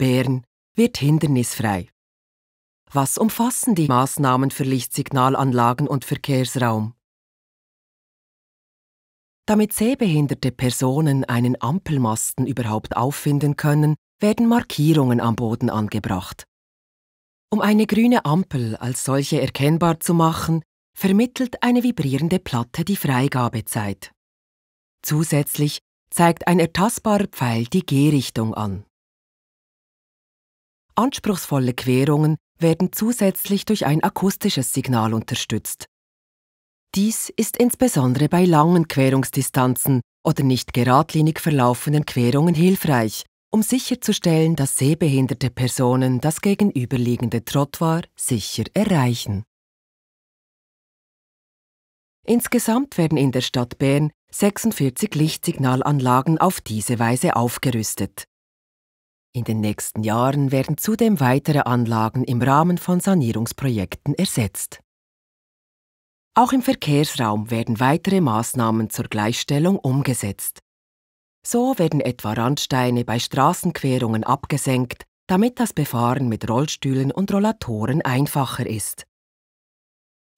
Bern wird hindernisfrei. Was umfassen die Maßnahmen für Lichtsignalanlagen und Verkehrsraum? Damit sehbehinderte Personen einen Ampelmasten überhaupt auffinden können, werden Markierungen am Boden angebracht. Um eine grüne Ampel als solche erkennbar zu machen, vermittelt eine vibrierende Platte die Freigabezeit. Zusätzlich zeigt ein ertastbarer Pfeil die Gehrichtung an. Anspruchsvolle Querungen werden zusätzlich durch ein akustisches Signal unterstützt. Dies ist insbesondere bei langen Querungsdistanzen oder nicht geradlinig verlaufenden Querungen hilfreich, um sicherzustellen, dass sehbehinderte Personen das gegenüberliegende Trottoir sicher erreichen. Insgesamt werden in der Stadt Bern 46 Lichtsignalanlagen auf diese Weise aufgerüstet. In den nächsten Jahren werden zudem weitere Anlagen im Rahmen von Sanierungsprojekten ersetzt. Auch im Verkehrsraum werden weitere Maßnahmen zur Gleichstellung umgesetzt. So werden etwa Randsteine bei Straßenquerungen abgesenkt, damit das Befahren mit Rollstühlen und Rollatoren einfacher ist.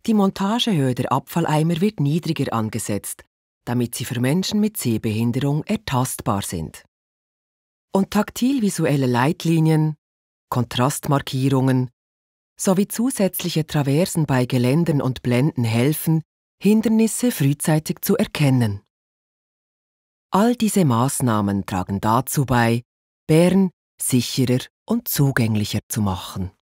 Die Montagehöhe der Abfalleimer wird niedriger angesetzt, damit sie für Menschen mit Sehbehinderung ertastbar sind und taktilvisuelle Leitlinien, Kontrastmarkierungen sowie zusätzliche Traversen bei Geländern und Blenden helfen, Hindernisse frühzeitig zu erkennen. All diese Maßnahmen tragen dazu bei, Bären sicherer und zugänglicher zu machen.